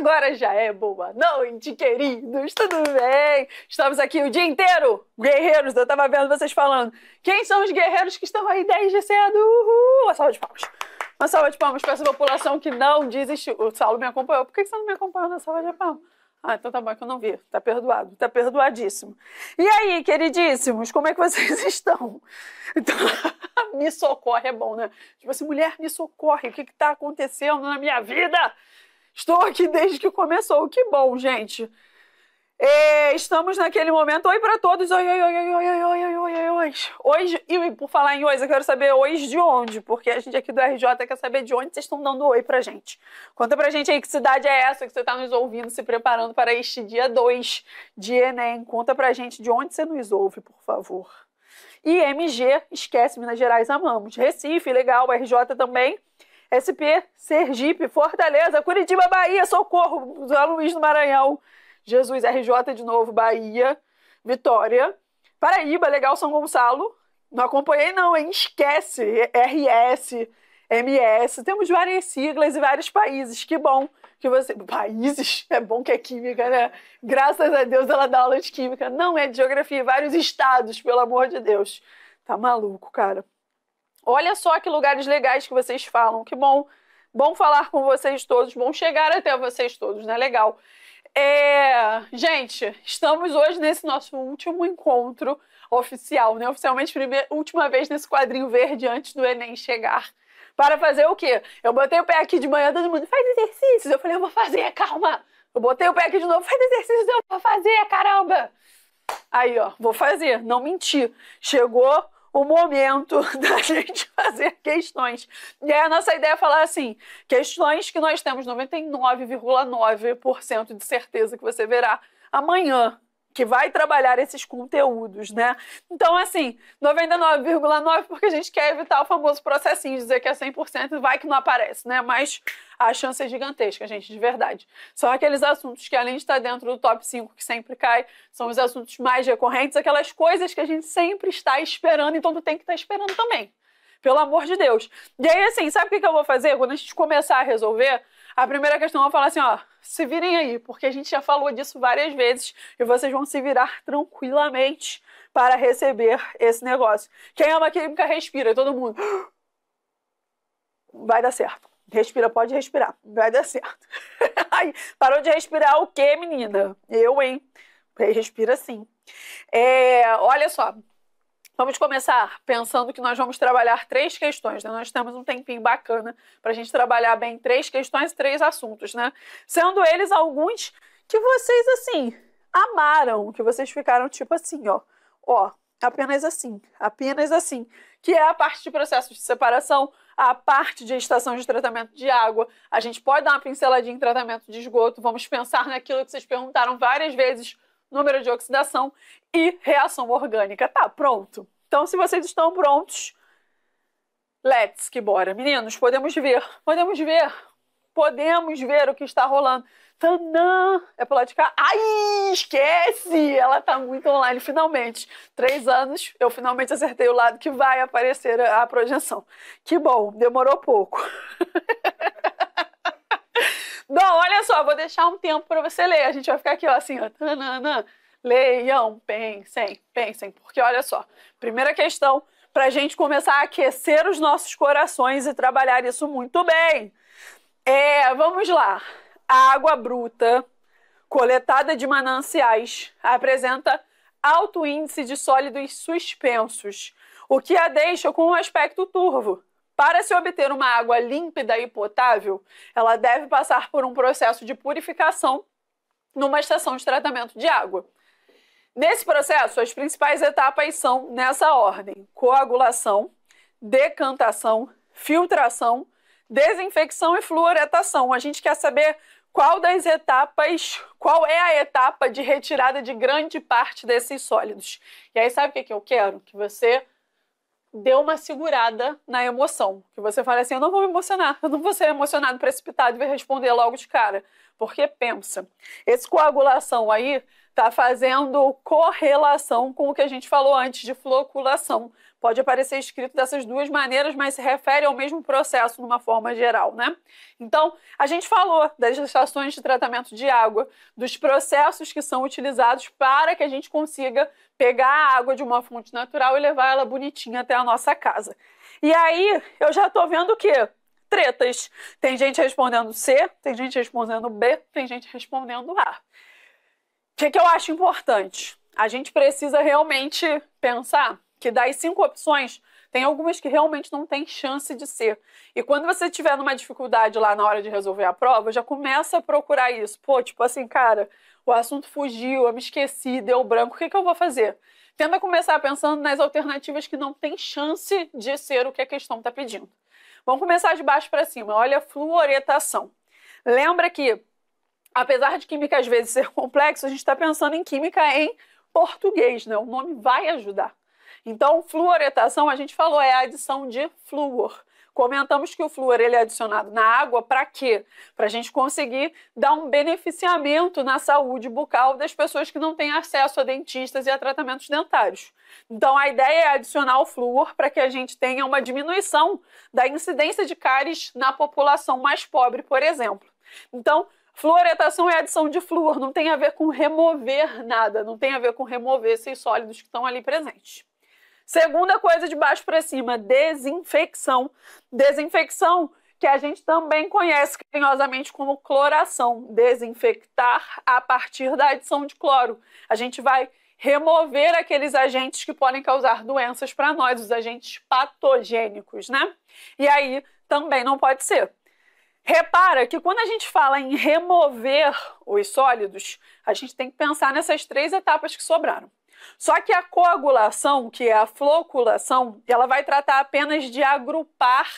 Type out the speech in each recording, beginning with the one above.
Agora já é boa noite, queridos, tudo bem? Estamos aqui o dia inteiro, guerreiros, eu estava vendo vocês falando. Quem são os guerreiros que estão aí desde cedo? Uhul! Uma salva de palmas. Uma salva de palmas para essa população que não desistiu. O Saulo me acompanhou, por que você não me acompanhou na salva de palmas? Ah, então tá bom é que eu não vi. Tá perdoado, tá perdoadíssimo. E aí, queridíssimos, como é que vocês estão? Então, me socorre é bom, né? Tipo assim, mulher, me socorre, o que que tá acontecendo na minha vida? Estou aqui desde que começou. Que bom, gente. E é, estamos naquele momento. Oi para todos. Oi, oi, oi, oi, oi, oi, oi, oi, oi. Hoje, e por falar em hoje, eu quero saber hoje de onde, porque a gente aqui do RJ quer saber de onde vocês estão dando oi pra gente. Conta pra gente aí que cidade é essa que você tá nos ouvindo, se preparando para este dia 2 de Enem. Conta pra gente de onde você nos ouve, por favor. E MG, esquece Minas Gerais, amamos. Recife, legal, RJ também. SP, Sergipe, Fortaleza, Curitiba, Bahia, Socorro, São Luís do Maranhão, Jesus, RJ de novo, Bahia, Vitória, Paraíba, legal, São Gonçalo. Não acompanhei não, hein? Esquece, RS, MS, temos várias siglas e vários países, que bom que você. Países? É bom que é química, né? Graças a Deus ela dá aula de química. Não é de geografia, vários estados, pelo amor de Deus. Tá maluco, cara. Olha só que lugares legais que vocês falam, que bom. Bom falar com vocês todos, bom chegar até vocês todos, né? Legal. É, gente, estamos hoje nesse nosso último encontro oficial, né? Oficialmente, primeira, última vez nesse quadrinho verde antes do Enem chegar. Para fazer o quê? Eu botei o pé aqui de manhã, todo mundo faz exercícios. Eu falei, eu vou fazer, calma. Eu botei o pé aqui de novo, faz exercícios, eu vou fazer, caramba. Aí, ó, vou fazer, não mentir. Chegou o momento da gente fazer questões. E aí a nossa ideia é falar assim: questões que nós temos 99,9% de certeza que você verá amanhã que vai trabalhar esses conteúdos, né? Então, assim, 99,9% porque a gente quer evitar o famoso processinho, dizer que é 100% e vai que não aparece, né? Mas a chance é gigantesca, gente, de verdade. São aqueles assuntos que, além de estar dentro do top 5 que sempre cai, são os assuntos mais recorrentes, aquelas coisas que a gente sempre está esperando, então tu tem que estar esperando também. Pelo amor de Deus. E aí, assim, sabe o que eu vou fazer? Quando a gente começar a resolver, a primeira questão eu falo assim, ó, se virem aí, porque a gente já falou disso várias vezes e vocês vão se virar tranquilamente para receber esse negócio. Quem ama química respira, todo mundo. Ah, vai dar certo. Respira, pode respirar. Vai dar certo. Ai, parou de respirar o quê, menina? Eu, hein? Respira sim. É, olha só, Vamos começar pensando que nós vamos trabalhar três questões, né? Nós temos um tempinho bacana para a gente trabalhar bem três questões, três assuntos, né? Sendo eles alguns que vocês, assim, amaram, que vocês ficaram tipo assim, ó, ó, apenas assim, apenas assim, que é a parte de processos de separação, a parte de estação de tratamento de água. A gente pode dar uma pinceladinha em tratamento de esgoto, vamos pensar naquilo que vocês perguntaram várias vezes número de oxidação e reação orgânica. Tá, pronto. Então, se vocês estão prontos, let's que bora. Meninos, podemos ver, podemos ver, podemos ver o que está rolando. Tanã! É pro lado de cá. Ai, esquece! Ela tá muito online, finalmente. Três anos, eu finalmente acertei o lado que vai aparecer a projeção. Que bom, demorou pouco. Bom, olha só, vou deixar um tempo para você ler. A gente vai ficar aqui, ó, assim, ó. Tanana. Leiam, pensem, pensem, porque olha só. Primeira questão para a gente começar a aquecer os nossos corações e trabalhar isso muito bem. É, vamos lá. A água bruta coletada de mananciais apresenta alto índice de sólidos suspensos, o que a deixa com um aspecto turvo. Para se obter uma água límpida e potável, ela deve passar por um processo de purificação numa estação de tratamento de água. Nesse processo, as principais etapas são nessa ordem: coagulação, decantação, filtração, desinfecção e fluoretação. A gente quer saber qual das etapas, qual é a etapa de retirada de grande parte desses sólidos. E aí, sabe o que eu quero? Que você deu uma segurada na emoção. Que você fala assim: eu não vou me emocionar, eu não vou ser emocionado, precipitado e vai responder logo de cara. Porque pensa, esse coagulação aí está fazendo correlação com o que a gente falou antes de floculação pode aparecer escrito dessas duas maneiras, mas se refere ao mesmo processo numa forma geral, né? Então, a gente falou das estações de tratamento de água, dos processos que são utilizados para que a gente consiga pegar a água de uma fonte natural e levar ela bonitinha até a nossa casa. E aí, eu já estou vendo o quê? Tretas. Tem gente respondendo C, tem gente respondendo B, tem gente respondendo A. O que, que eu acho importante? A gente precisa realmente pensar que das cinco opções, tem algumas que realmente não tem chance de ser. E quando você tiver numa dificuldade lá na hora de resolver a prova, já começa a procurar isso. Pô, tipo assim, cara, o assunto fugiu, eu me esqueci, deu branco, o que, que eu vou fazer? Tenta começar pensando nas alternativas que não tem chance de ser o que a questão está pedindo. Vamos começar de baixo para cima. Olha a fluoretação. Lembra que, apesar de química às vezes ser complexo, a gente está pensando em química em português, né? O nome vai ajudar. Então, fluoretação, a gente falou, é a adição de flúor. Comentamos que o flúor ele é adicionado na água para quê? Para a gente conseguir dar um beneficiamento na saúde bucal das pessoas que não têm acesso a dentistas e a tratamentos dentários. Então a ideia é adicionar o flúor para que a gente tenha uma diminuição da incidência de cáries na população mais pobre, por exemplo. Então, Fluoretação é adição de flúor, não tem a ver com remover nada, não tem a ver com remover esses sólidos que estão ali presentes. Segunda coisa de baixo para cima, desinfecção. Desinfecção que a gente também conhece carinhosamente como cloração, desinfectar a partir da adição de cloro. A gente vai remover aqueles agentes que podem causar doenças para nós, os agentes patogênicos, né? E aí também não pode ser. Repara que quando a gente fala em remover os sólidos, a gente tem que pensar nessas três etapas que sobraram. Só que a coagulação, que é a floculação, ela vai tratar apenas de agrupar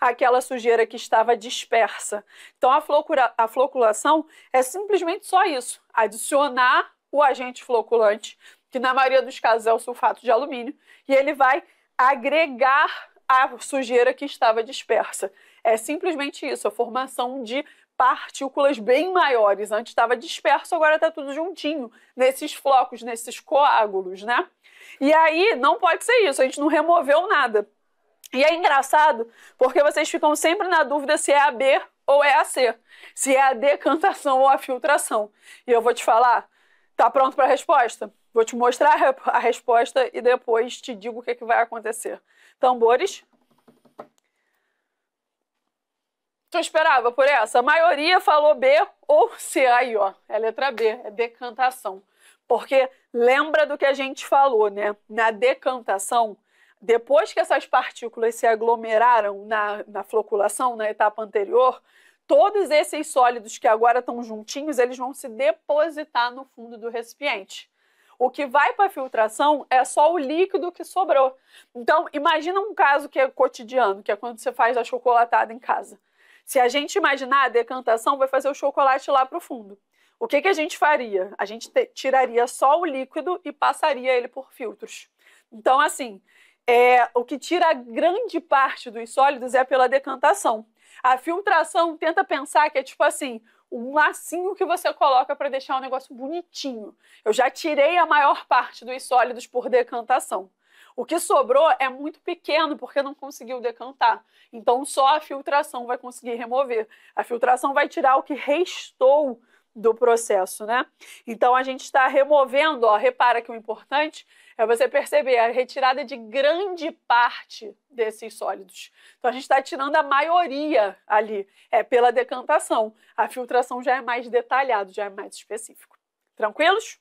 aquela sujeira que estava dispersa. Então a, flocura, a floculação é simplesmente só isso, adicionar o agente floculante, que na maioria dos casos é o sulfato de alumínio, e ele vai agregar a sujeira que estava dispersa. É simplesmente isso, a formação de partículas bem maiores. Antes estava disperso, agora está tudo juntinho, nesses flocos, nesses coágulos, né? E aí não pode ser isso, a gente não removeu nada. E é engraçado porque vocês ficam sempre na dúvida se é a B ou é a C, se é a decantação ou a filtração. E eu vou te falar, tá pronto para a resposta? Vou te mostrar a resposta e depois te digo o que, é que vai acontecer. Tambores. Tu esperava por essa? A maioria falou B ou C. Aí, ó, é letra B, é decantação. Porque lembra do que a gente falou, né? Na decantação, depois que essas partículas se aglomeraram na, na floculação, na etapa anterior, todos esses sólidos que agora estão juntinhos, eles vão se depositar no fundo do recipiente. O que vai para a filtração é só o líquido que sobrou. Então, imagina um caso que é cotidiano, que é quando você faz a chocolatada em casa. Se a gente imaginar a decantação, vai fazer o chocolate lá para o fundo. O que, que a gente faria? A gente tiraria só o líquido e passaria ele por filtros. Então, assim, é, o que tira grande parte dos sólidos é pela decantação. A filtração tenta pensar que é tipo assim, um lacinho que você coloca para deixar o negócio bonitinho. Eu já tirei a maior parte dos sólidos por decantação. O que sobrou é muito pequeno porque não conseguiu decantar. Então só a filtração vai conseguir remover. A filtração vai tirar o que restou do processo, né? Então a gente está removendo, ó, repara que o importante é você perceber a retirada de grande parte desses sólidos. Então a gente está tirando a maioria ali, é pela decantação. A filtração já é mais detalhado, já é mais específico. Tranquilos?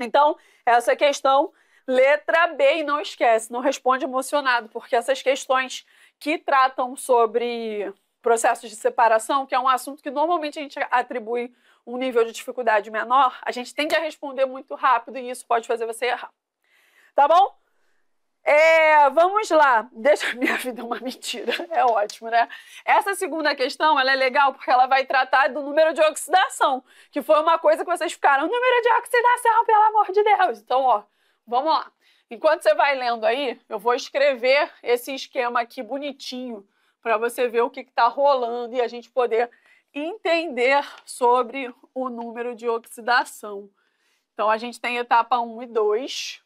Então, essa é questão Letra B, e não esquece, não responde emocionado, porque essas questões que tratam sobre processos de separação, que é um assunto que normalmente a gente atribui um nível de dificuldade menor, a gente tende a responder muito rápido e isso pode fazer você errar. Tá bom? É, vamos lá, deixa a minha vida uma mentira, é ótimo, né? Essa segunda questão, ela é legal porque ela vai tratar do número de oxidação, que foi uma coisa que vocês ficaram, número de oxidação, pelo amor de Deus. Então, ó, Vamos lá. Enquanto você vai lendo aí, eu vou escrever esse esquema aqui bonitinho para você ver o que está rolando e a gente poder entender sobre o número de oxidação. Então, a gente tem etapa 1 e 2.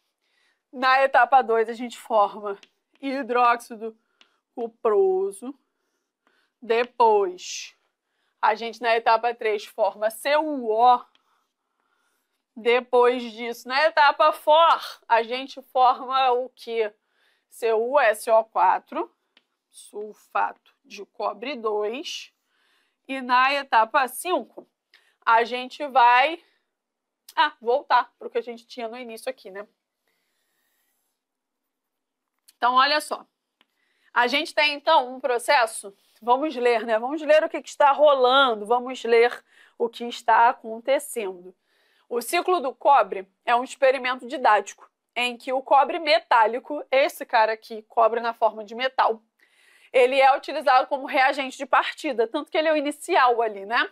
Na etapa 2, a gente forma hidróxido cuproso. Depois, a gente na etapa 3 forma CuO depois disso. Na etapa FOR, a gente forma o que? CuSO4, sulfato de cobre 2. E na etapa 5, a gente vai ah, voltar para o que a gente tinha no início aqui, né? Então, olha só. A gente tem, então, um processo. Vamos ler, né? Vamos ler o que está rolando, vamos ler o que está acontecendo. O ciclo do cobre é um experimento didático em que o cobre metálico, esse cara aqui, cobre na forma de metal, ele é utilizado como reagente de partida, tanto que ele é o inicial ali, né?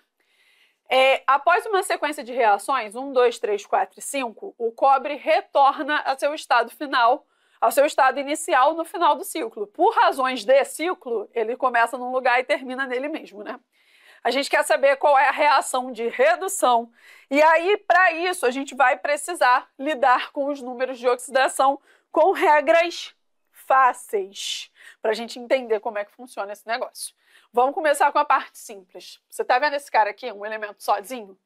É, após uma sequência de reações, 1, 2, 3, 4 e 5, o cobre retorna ao seu estado final, ao seu estado inicial no final do ciclo. Por razões de ciclo, ele começa num lugar e termina nele mesmo, né? A gente quer saber qual é a reação de redução. E aí, para isso, a gente vai precisar lidar com os números de oxidação com regras fáceis, para a gente entender como é que funciona esse negócio. Vamos começar com a parte simples. Você está vendo esse cara aqui, um elemento sozinho?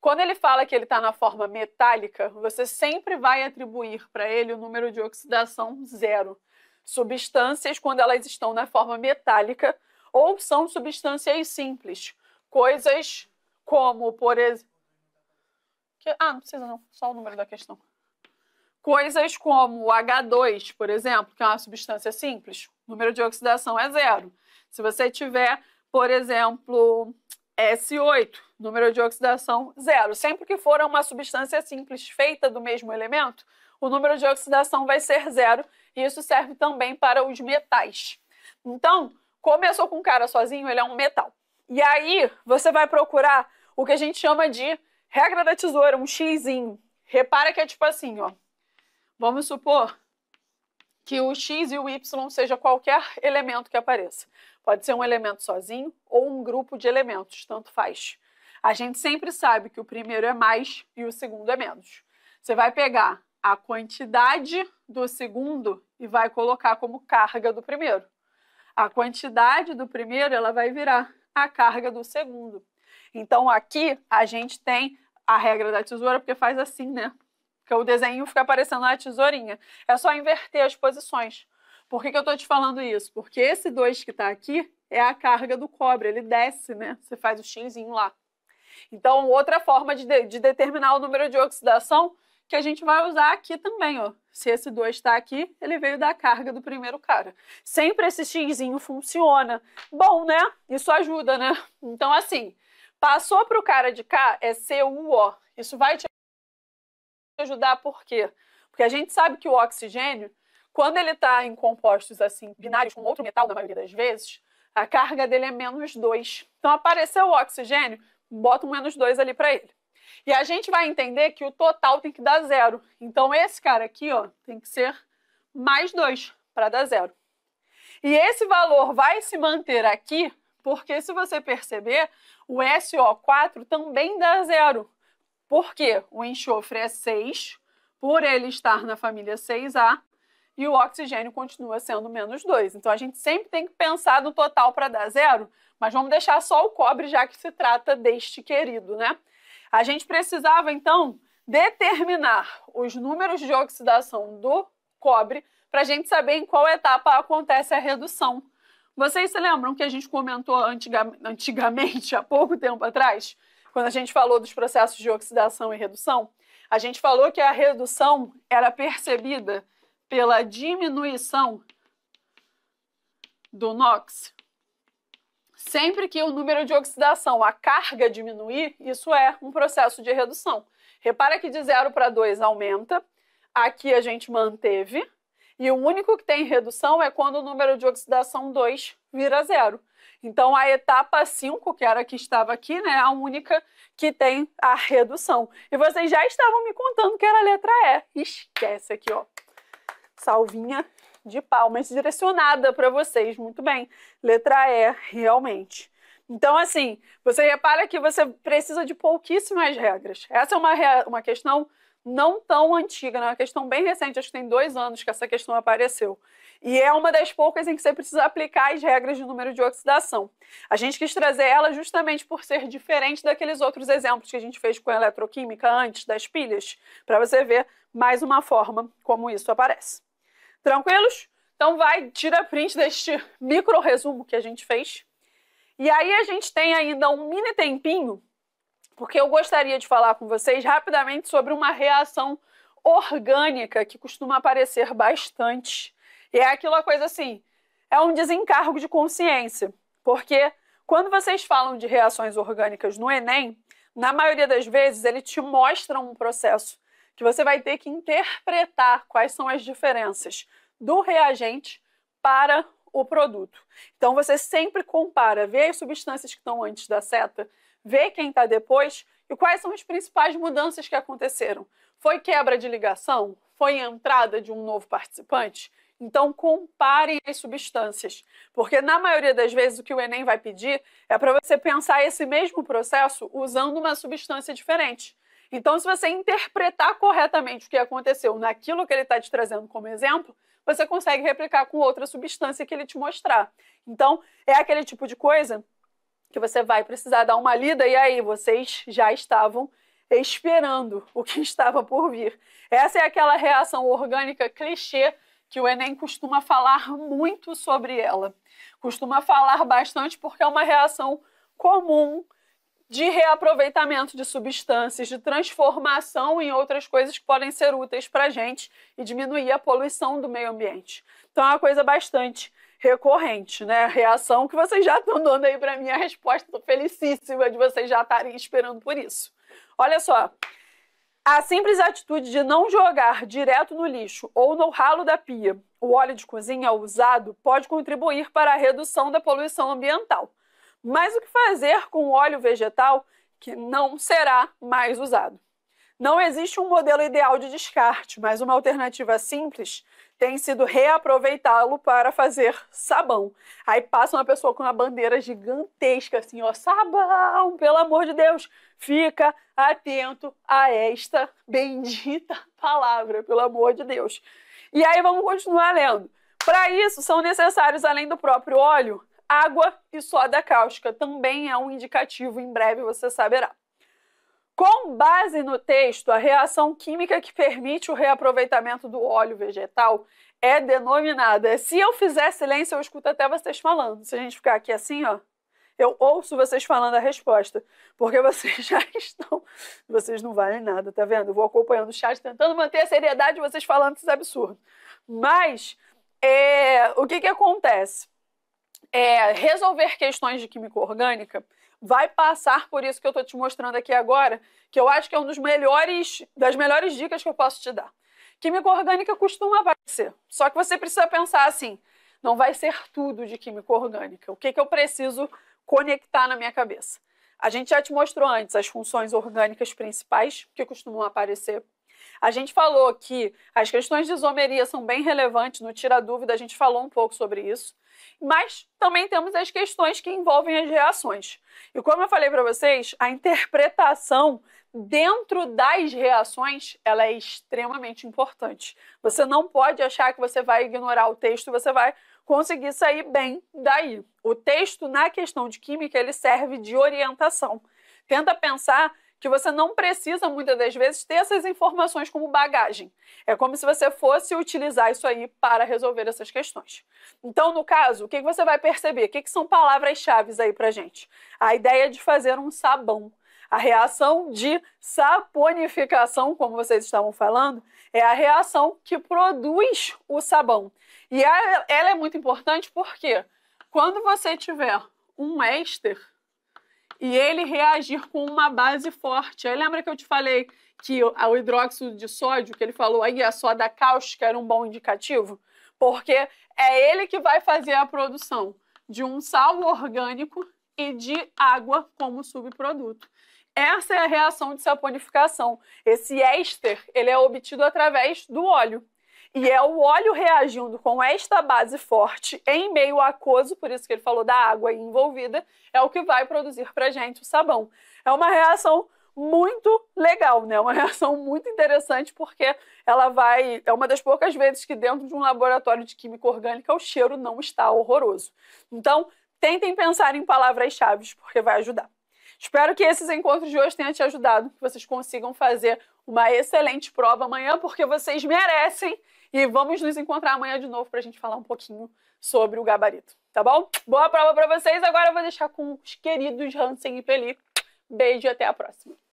Quando ele fala que ele está na forma metálica, você sempre vai atribuir para ele o número de oxidação zero. Substâncias, quando elas estão na forma metálica, ou são substâncias simples, coisas como, por exemplo. Ah, não precisa não, só o número da questão. Coisas como o H2, por exemplo, que é uma substância simples, o número de oxidação é zero. Se você tiver, por exemplo, S8, número de oxidação zero. Sempre que for uma substância simples feita do mesmo elemento, o número de oxidação vai ser zero, e isso serve também para os metais. Então, Começou com um cara sozinho, ele é um metal. E aí você vai procurar o que a gente chama de regra da tesoura, um xizinho. Repara que é tipo assim, ó. Vamos supor que o x e o y seja qualquer elemento que apareça. Pode ser um elemento sozinho ou um grupo de elementos, tanto faz. A gente sempre sabe que o primeiro é mais e o segundo é menos. Você vai pegar a quantidade do segundo e vai colocar como carga do primeiro a quantidade do primeiro ela vai virar a carga do segundo. Então aqui a gente tem a regra da tesoura porque faz assim, né? Porque o desenho fica parecendo a tesourinha. É só inverter as posições. Por que, que eu estou te falando isso? Porque esse 2 que está aqui é a carga do cobre, ele desce, né? Você faz o xinzinho lá. Então, outra forma de, de, de determinar o número de oxidação que a gente vai usar aqui também, ó. Se esse 2 está aqui, ele veio da carga do primeiro cara. Sempre esse xzinho funciona. Bom, né? Isso ajuda, né? Então, assim, passou para o cara de cá, é CUO. Isso vai te ajudar por quê? Porque a gente sabe que o oxigênio, quando ele está em compostos assim, binários com outro metal, na maioria das vezes, a carga dele é menos 2. Então, apareceu o oxigênio, bota um menos 2 ali para ele. E a gente vai entender que o total tem que dar zero. Então, esse cara aqui ó, tem que ser mais 2 para dar zero. E esse valor vai se manter aqui, porque se você perceber, o SO4 também dá zero. Porque o enxofre é 6, por ele estar na família 6A, e o oxigênio continua sendo menos 2. Então a gente sempre tem que pensar no total para dar zero, mas vamos deixar só o cobre, já que se trata deste querido, né? A gente precisava, então, determinar os números de oxidação do cobre para a gente saber em qual etapa acontece a redução. Vocês se lembram que a gente comentou antigamente, há pouco tempo atrás, quando a gente falou dos processos de oxidação e redução? A gente falou que a redução era percebida pela diminuição do NOx Sempre que o número de oxidação, a carga diminuir, isso é um processo de redução. Repara que de 0 para 2 aumenta, aqui a gente manteve, e o único que tem redução é quando o número de oxidação 2 vira zero. Então, a etapa 5, que era a que estava aqui, né, é a única que tem a redução. E vocês já estavam me contando que era a letra E. Esquece aqui, ó. Salvinha de palmas direcionada para vocês. Muito bem. Letra E, realmente. Então, assim, você repara que você precisa de pouquíssimas regras. Essa é uma, uma questão não tão antiga, né? uma questão bem recente, acho que tem dois anos que essa questão apareceu. E é uma das poucas em que você precisa aplicar as regras de número de oxidação. A gente quis trazer ela justamente por ser diferente daqueles outros exemplos que a gente fez com a eletroquímica antes das pilhas, para você ver mais uma forma como isso aparece. Tranquilos? Então vai, tira print deste micro resumo que a gente fez. E aí a gente tem ainda um mini tempinho, porque eu gostaria de falar com vocês rapidamente sobre uma reação orgânica que costuma aparecer bastante. E é aquela coisa assim, é um desencargo de consciência, porque quando vocês falam de reações orgânicas no Enem, na maioria das vezes ele te mostra um processo que você vai ter que interpretar quais são as diferenças do reagente para o produto. Então você sempre compara, vê as substâncias que estão antes da seta, vê quem está depois e quais são as principais mudanças que aconteceram. Foi quebra de ligação? Foi entrada de um novo participante? Então, comparem as substâncias, porque na maioria das vezes o que o Enem vai pedir é para você pensar esse mesmo processo usando uma substância diferente. Então, se você interpretar corretamente o que aconteceu naquilo que ele está te trazendo como exemplo, você consegue replicar com outra substância que ele te mostrar. Então, é aquele tipo de coisa que você vai precisar dar uma lida e aí vocês já estavam esperando o que estava por vir. Essa é aquela reação orgânica clichê que o Enem costuma falar muito sobre ela. Costuma falar bastante porque é uma reação comum de reaproveitamento de substâncias, de transformação em outras coisas que podem ser úteis para a gente e diminuir a poluição do meio ambiente. Então é uma coisa bastante recorrente, né? Reação que vocês já estão dando aí para minha resposta, estou felicíssima de vocês já estarem esperando por isso. Olha só, a simples atitude de não jogar direto no lixo ou no ralo da pia o óleo de cozinha usado pode contribuir para a redução da poluição ambiental mas o que fazer com o óleo vegetal que não será mais usado. Não existe um modelo ideal de descarte, mas uma alternativa simples tem sido reaproveitá-lo para fazer sabão. Aí passa uma pessoa com uma bandeira gigantesca assim, ó, sabão, pelo amor de Deus, fica atento a esta bendita palavra, pelo amor de Deus. E aí vamos continuar lendo. Para isso são necessários além do próprio óleo, água e soda cáustica. Também é um indicativo, em breve você saberá. Com base no texto, a reação química que permite o reaproveitamento do óleo vegetal é denominada. Se eu fizer silêncio, eu escuto até vocês falando. Se a gente ficar aqui assim, ó, eu ouço vocês falando a resposta, porque vocês já estão, vocês não valem nada, tá vendo? Eu vou acompanhando o chat, tentando manter a seriedade, vocês falando esses é absurdos. Mas é... o que que acontece? é, resolver questões de química orgânica vai passar por isso que eu estou te mostrando aqui agora, que eu acho que é um dos melhores, das melhores dicas que eu posso te dar. Química orgânica costuma aparecer, só que você precisa pensar assim, não vai ser tudo de química orgânica. O que, que eu preciso conectar na minha cabeça? A gente já te mostrou antes as funções orgânicas principais que costumam aparecer a gente falou que as questões de isomeria são bem relevantes, no Tira Dúvida a gente falou um pouco sobre isso. Mas também temos as questões que envolvem as reações. E como eu falei para vocês, a interpretação dentro das reações, ela é extremamente importante. Você não pode achar que você vai ignorar o texto, você vai conseguir sair bem daí. O texto na questão de química, ele serve de orientação. Tenta pensar que você não precisa muitas das vezes ter essas informações como bagagem. É como se você fosse utilizar isso aí para resolver essas questões. Então, no caso, o que você vai perceber? O que são palavras-chave aí para gente? A ideia de fazer um sabão. A reação de saponificação, como vocês estavam falando, é a reação que produz o sabão. E é, ela é muito importante porque quando você tiver um éster e ele reagir com uma base forte. Aí lembra que eu te falei que o hidróxido de sódio, que ele falou aí, a é soda cáustica era um bom indicativo? Porque é ele que vai fazer a produção de um sal orgânico e de água como subproduto. Essa é a reação de saponificação. Esse éster, ele é obtido através do óleo. E é o óleo reagindo com esta base forte em meio aquoso, por isso que ele falou da água envolvida, é o que vai produzir para gente o sabão. É uma reação muito legal, né? É uma reação muito interessante porque ela vai, é uma das poucas vezes que dentro de um laboratório de química orgânica o cheiro não está horroroso. Então, tentem pensar em palavras-chave porque vai ajudar. Espero que esses encontros de hoje tenham te ajudado, que vocês consigam fazer uma excelente prova amanhã, porque vocês merecem e vamos nos encontrar amanhã de novo para a gente falar um pouquinho sobre o gabarito, tá bom? Boa prova para vocês. Agora eu vou deixar com os queridos Hansen e Peli. Beijo e até a próxima.